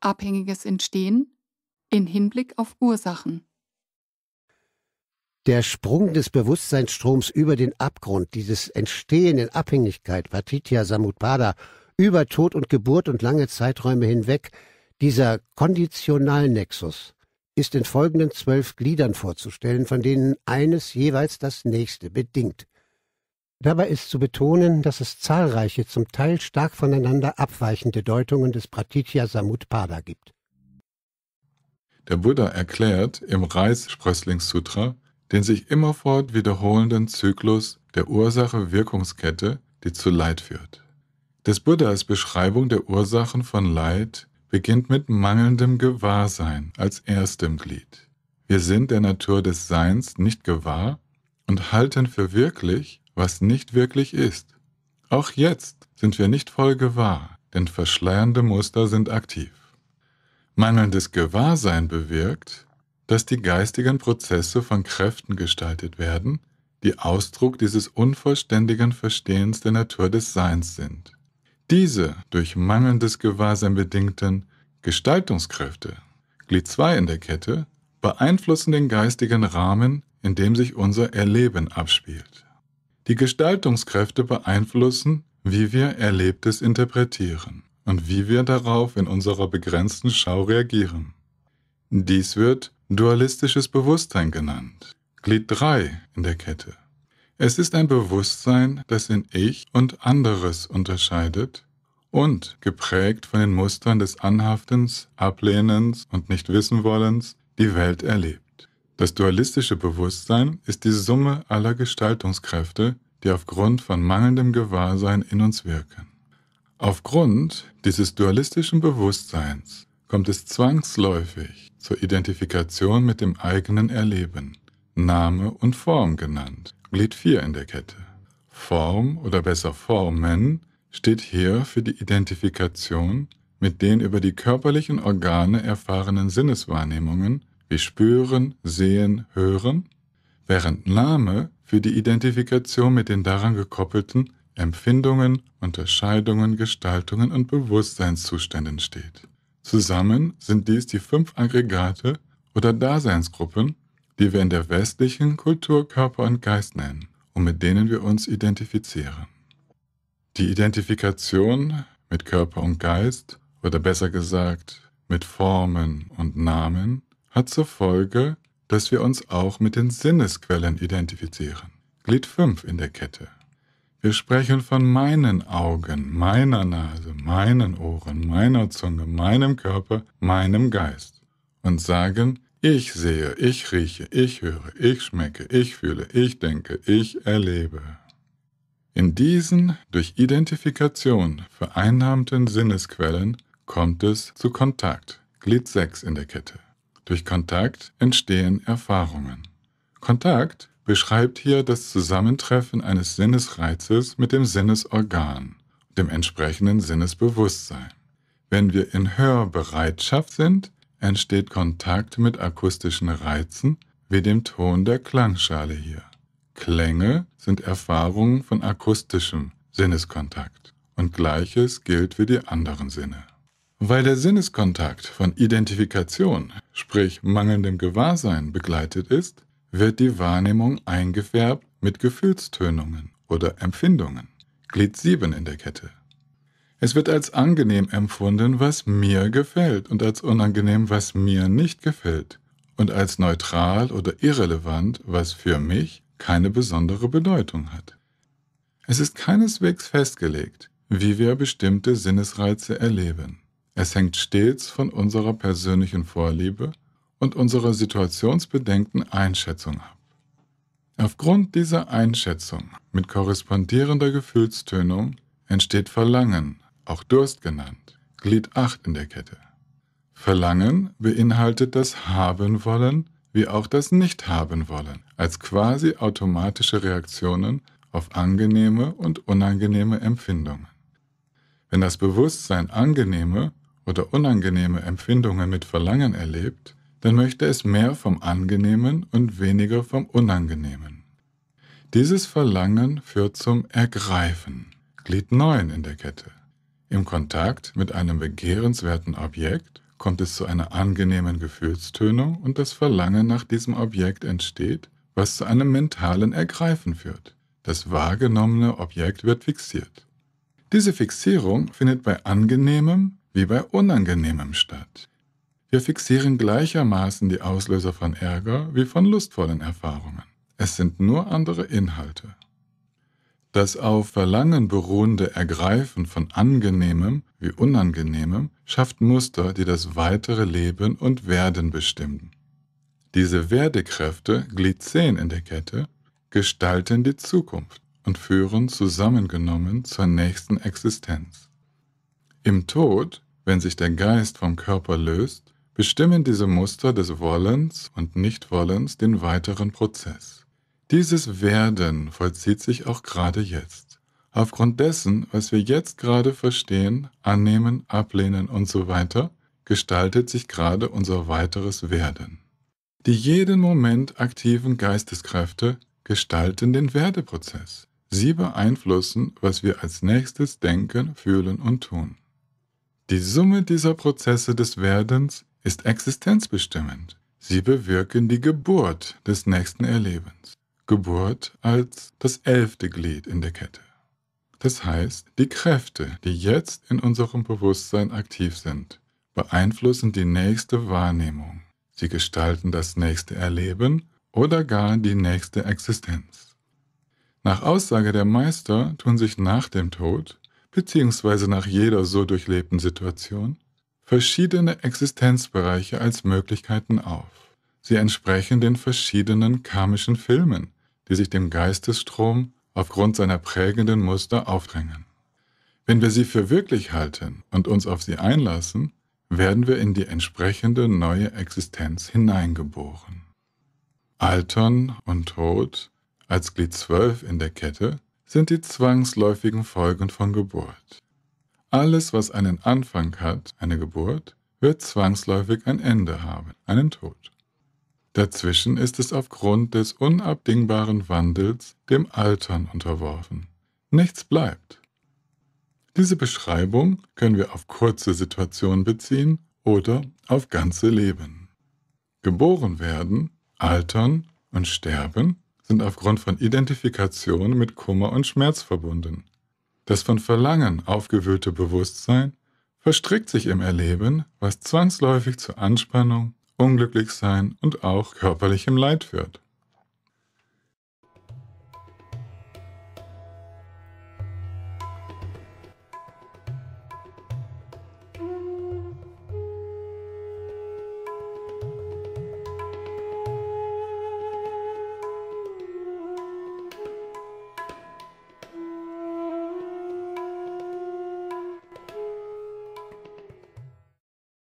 Abhängiges Entstehen in Hinblick auf Ursachen. Der Sprung des Bewusstseinsstroms über den Abgrund, dieses Entstehen in Abhängigkeit, Patitya Samutpada, über Tod und Geburt und lange Zeiträume hinweg, dieser Konditionalnexus ist in folgenden zwölf Gliedern vorzustellen, von denen eines jeweils das nächste bedingt. Dabei ist zu betonen, dass es zahlreiche, zum Teil stark voneinander abweichende Deutungen des Pratitya Samutpada gibt. Der Buddha erklärt im Reis-Sprösslings-Sutra den sich immerfort wiederholenden Zyklus der Ursache-Wirkungskette, die zu Leid führt. Des Buddhas Beschreibung der Ursachen von Leid beginnt mit mangelndem Gewahrsein als erstem Glied. Wir sind der Natur des Seins nicht gewahr und halten für wirklich, was nicht wirklich ist. Auch jetzt sind wir nicht voll gewahr, denn verschleiernde Muster sind aktiv. Mangelndes Gewahrsein bewirkt, dass die geistigen Prozesse von Kräften gestaltet werden, die Ausdruck dieses unvollständigen Verstehens der Natur des Seins sind. Diese durch mangelndes Gewahrsein bedingten Gestaltungskräfte, Glied 2 in der Kette, beeinflussen den geistigen Rahmen, in dem sich unser Erleben abspielt. Die Gestaltungskräfte beeinflussen, wie wir Erlebtes interpretieren und wie wir darauf in unserer begrenzten Schau reagieren. Dies wird dualistisches Bewusstsein genannt, Glied 3 in der Kette. Es ist ein Bewusstsein, das in Ich und anderes unterscheidet und geprägt von den Mustern des Anhaftens, Ablehnens und Nichtwissenwollens die Welt erlebt. Das dualistische Bewusstsein ist die Summe aller Gestaltungskräfte, die aufgrund von mangelndem Gewahrsein in uns wirken. Aufgrund dieses dualistischen Bewusstseins kommt es zwangsläufig zur Identifikation mit dem eigenen Erleben, Name und Form genannt, Glied 4 in der Kette. Form oder besser Formen steht hier für die Identifikation mit den über die körperlichen Organe erfahrenen Sinneswahrnehmungen wie spüren, sehen, hören, während Name für die Identifikation mit den daran gekoppelten Empfindungen, Unterscheidungen, Gestaltungen und Bewusstseinszuständen steht. Zusammen sind dies die fünf Aggregate oder Daseinsgruppen, die wir in der westlichen Kultur Körper und Geist nennen und mit denen wir uns identifizieren. Die Identifikation mit Körper und Geist oder besser gesagt mit Formen und Namen hat zur Folge, dass wir uns auch mit den Sinnesquellen identifizieren. Glied 5 in der Kette. Wir sprechen von meinen Augen, meiner Nase, meinen Ohren, meiner Zunge, meinem Körper, meinem Geist und sagen, ich sehe, ich rieche, ich höre, ich schmecke, ich fühle, ich denke, ich erlebe. In diesen durch Identifikation vereinnahmten Sinnesquellen kommt es zu Kontakt. Glied 6 in der Kette. Durch Kontakt entstehen Erfahrungen. Kontakt beschreibt hier das Zusammentreffen eines Sinnesreizes mit dem Sinnesorgan, dem entsprechenden Sinnesbewusstsein. Wenn wir in Hörbereitschaft sind, entsteht Kontakt mit akustischen Reizen, wie dem Ton der Klangschale hier. Klänge sind Erfahrungen von akustischem Sinneskontakt und gleiches gilt für die anderen Sinne. Weil der Sinneskontakt von Identifikation, sprich mangelndem Gewahrsein, begleitet ist, wird die Wahrnehmung eingefärbt mit Gefühlstönungen oder Empfindungen. Glied 7 in der Kette. Es wird als angenehm empfunden, was mir gefällt und als unangenehm, was mir nicht gefällt und als neutral oder irrelevant, was für mich keine besondere Bedeutung hat. Es ist keineswegs festgelegt, wie wir bestimmte Sinnesreize erleben. Es hängt stets von unserer persönlichen Vorliebe und unserer situationsbedenkten Einschätzung ab. Aufgrund dieser Einschätzung mit korrespondierender Gefühlstönung entsteht Verlangen, auch Durst genannt, Glied 8 in der Kette. Verlangen beinhaltet das Haben wollen wie auch das Nicht haben wollen als quasi automatische Reaktionen auf angenehme und unangenehme Empfindungen. Wenn das Bewusstsein angenehme oder unangenehme Empfindungen mit Verlangen erlebt, dann möchte es mehr vom Angenehmen und weniger vom Unangenehmen. Dieses Verlangen führt zum Ergreifen, Glied 9 in der Kette. Im Kontakt mit einem begehrenswerten Objekt kommt es zu einer angenehmen Gefühlstönung und das Verlangen nach diesem Objekt entsteht, was zu einem mentalen Ergreifen führt. Das wahrgenommene Objekt wird fixiert. Diese Fixierung findet bei angenehmem wie bei Unangenehmem statt. Wir fixieren gleichermaßen die Auslöser von Ärger wie von lustvollen Erfahrungen. Es sind nur andere Inhalte. Das auf Verlangen beruhende Ergreifen von Angenehmem wie Unangenehmem schafft Muster, die das weitere Leben und Werden bestimmen. Diese Werdekräfte, Glied in der Kette, gestalten die Zukunft und führen zusammengenommen zur nächsten Existenz. Im Tod, wenn sich der Geist vom Körper löst, bestimmen diese Muster des Wollens und Nichtwollens den weiteren Prozess. Dieses Werden vollzieht sich auch gerade jetzt. Aufgrund dessen, was wir jetzt gerade verstehen, annehmen, ablehnen und so weiter, gestaltet sich gerade unser weiteres Werden. Die jeden Moment aktiven Geisteskräfte gestalten den Werdeprozess. Sie beeinflussen, was wir als nächstes denken, fühlen und tun. Die Summe dieser Prozesse des Werdens ist existenzbestimmend. Sie bewirken die Geburt des nächsten Erlebens. Geburt als das elfte Glied in der Kette. Das heißt, die Kräfte, die jetzt in unserem Bewusstsein aktiv sind, beeinflussen die nächste Wahrnehmung. Sie gestalten das nächste Erleben oder gar die nächste Existenz. Nach Aussage der Meister tun sich nach dem Tod beziehungsweise nach jeder so durchlebten Situation verschiedene Existenzbereiche als Möglichkeiten auf. Sie entsprechen den verschiedenen karmischen Filmen, die sich dem Geistesstrom aufgrund seiner prägenden Muster aufdrängen. Wenn wir sie für wirklich halten und uns auf sie einlassen, werden wir in die entsprechende neue Existenz hineingeboren. Altern und Tod als Glied 12 in der Kette sind die zwangsläufigen Folgen von Geburt. Alles, was einen Anfang hat, eine Geburt, wird zwangsläufig ein Ende haben, einen Tod. Dazwischen ist es aufgrund des unabdingbaren Wandels dem Altern unterworfen. Nichts bleibt. Diese Beschreibung können wir auf kurze Situationen beziehen oder auf ganze Leben. Geboren werden, altern und sterben sind aufgrund von Identifikation mit Kummer und Schmerz verbunden. Das von Verlangen aufgewühlte Bewusstsein verstrickt sich im Erleben, was zwangsläufig zu Anspannung, Unglücklichsein und auch körperlichem Leid führt.